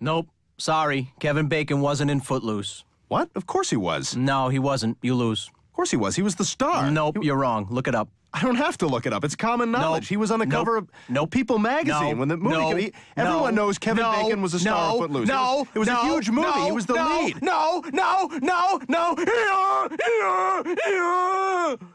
Nope. Sorry. Kevin Bacon wasn't in Footloose. What? Of course he was. No, he wasn't. You lose. Of course he was. He was the star. Nope, he... you're wrong. Look it up. I don't have to look it up. It's common knowledge. Nope. He was on the nope. cover of nope. People magazine when the movie. came He, everyone no. knows Kevin Bacon was a star of Footloose. No, it was, it was a huge movie. he was the lead. No, no, no, no, no.